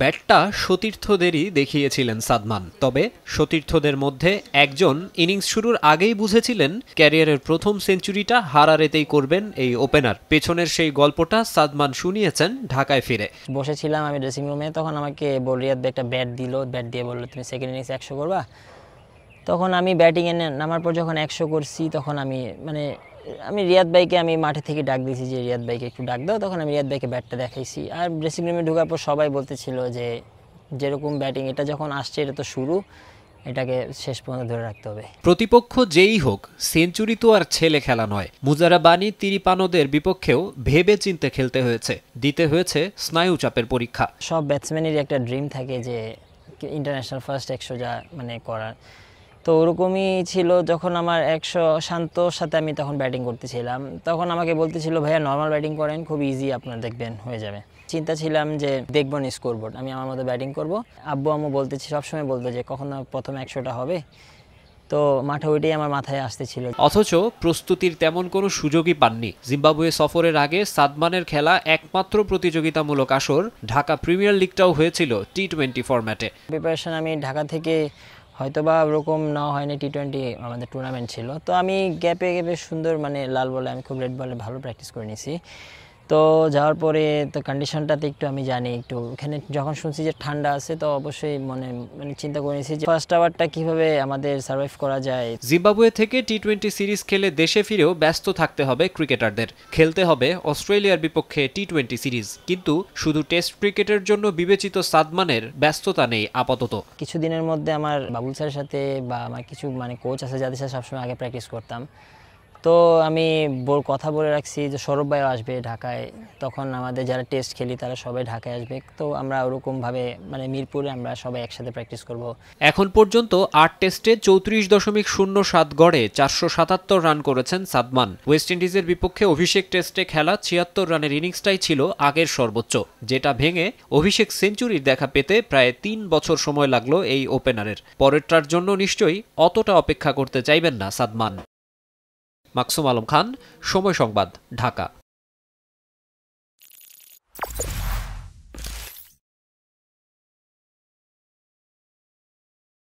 ব্যাটটা সতীর্থদেরই দেখিয়েছিলেন সাদমান তবে সতীর্থদের মধ্যে একজন ইনিংস শুরুর আগেই বুঝেছিলেন ক্যারিয়ারের প্রথম সেঞ্চুরিটা হারারেতেই করবেন এই ওপেনার পেছনের সেই গল্পটা সাদমান শুনিয়েছেন ঢাকায় ফিরে বসেছিলাম আমি ড্রেসিং রুমে তখন আমাকে বলিয়া একটা ব্যাট দিল ব্যাট দিয়ে বললো তুমি সেকেন্ড ইনিংস একশো করবা তখন আমি ব্যাটিংয়ে নামার পর যখন একশো করছি তখন আমি মানে আমি রিয়াদ ভাইকে আমি মাঠে থেকে ডাক দিয়েছি যে রিয়াদ ভাইকে একটু ডাক দাও তখন আমি রিয়াদ ভাইকে ব্যাটটা দেখাইছি আর ড্রেসিং রুমে ঢোকার পর সবাই বলতেছিল যে যেরকম ব্যাটিং এটা যখন আসছে এটা তো শুরু এটাকে শেষ পর্যন্ত ধরে রাখতে হবে প্রতিপক্ষ যেই হোক সেঞ্চুরি তো আর ছেলে খেলা নয় মুজারাবানি তিরিপানোদের বিপক্ষেও ভেবে চিনতে খেলতে হয়েছে দিতে হয়েছে স্নায়ু চাপের পরীক্ষা সব ব্যাটসম্যানেরই একটা ড্রিম থাকে যে ইন্টারন্যাশনাল ফার্স্ট একশো যা মানে করার তো ওরকমই ছিল যখন আমার একশো শান্তর সাথে আমি তখন ব্যাটিং করতেছিলাম তখন আমাকে বলতেছিল ভাইয়া নর্মাল ব্যাটিং করেন খুব ইজি আপনার দেখবেন হয়ে যাবে চিন্তা ছিলাম যে দেখবো না স্কোরবোর্ড আমি আমার মতো ব্যাটিং করব আব্বু আম্মু বলতেছি সবসময় বলতো যে কখন প্রথম একশোটা হবে তো মাঠে ওইটাই আমার মাথায় আসতেছিল অথচ প্রস্তুতির তেমন কোনো সুযোগই পাননি জিম্বাবুয়ে সফরের আগে সাদমানের খেলা একমাত্র প্রতিযোগিতামূলক আসর ঢাকা প্রিমিয়ার লিগটাও হয়েছিল টি টোয়েন্টি ফরম্যাটে প্রিপারেশন আমি ঢাকা থেকে হয়তো বা ওরকম না হয়নি টি টোয়েন্টি আমাদের টুর্নামেন্ট ছিল তো আমি গ্যাপে গ্যাপে সুন্দর মানে লাল বলে আমি খুব রেড বলে ভালো প্র্যাকটিস করে নিয়েছি তো যাওয়ার পরে তো কন্ডিশনটাতে একটু আমি জানি একটু এখানে যখন শুনছি যে ঠান্ডা আছে তো অবশ্যই মনে মানে চিন্তা করে নিয়েছি যে ফার্স্ট আওয়ারটা কীভাবে আমাদের সার্ভাইভ করা যায় জিম্বাবুয়ে থেকে টি টোয়েন্টি সিরিজ খেলে দেশে ফিরেও ব্যস্ত থাকতে হবে ক্রিকেটারদের খেলতে হবে অস্ট্রেলিয়ার বিপক্ষে টি টোয়েন্টি সিরিজ কিন্তু শুধু টেস্ট ক্রিকেটের জন্য বিবেচিত সাদমানের ব্যস্ততা নেই আপাতত কিছুদিনের মধ্যে আমার বাবুল স্যারের সাথে বা আমার কিছু মানে কোচ আছে যাদের সাথে সবসময় আগে প্র্যাকটিস করতাম তো আমি কথা বলে রাখছি যে সৌরভ ভাইও আসবে ঢাকায় তখন আমাদের যারা টেস্ট খেলি তারা সবাই ঢাকায় আসবে তো আমরা ওরকমভাবে মানে মিরপুরে আমরা সবাই একসাথে প্র্যাকটিস করব এখন পর্যন্ত আট টেস্টে চৌত্রিশ দশমিক শূন্য সাত গড়ে চারশো সাতাত্তর রান করেছেন সাদমান ওয়েস্ট ইন্ডিজের বিপক্ষে অভিষেক টেস্টে খেলা ছিয়াত্তর রানের ইনিংসটাই ছিল আগের সর্বোচ্চ যেটা ভেঙে অভিষেক সেঞ্চুরির দেখা পেতে প্রায় তিন বছর সময় লাগলো এই ওপেনারের পরেরটার জন্য নিশ্চয়ই অতটা অপেক্ষা করতে চাইবেন না সাদমান মাকসুম আলম খান সময় সংবাদ ঢাকা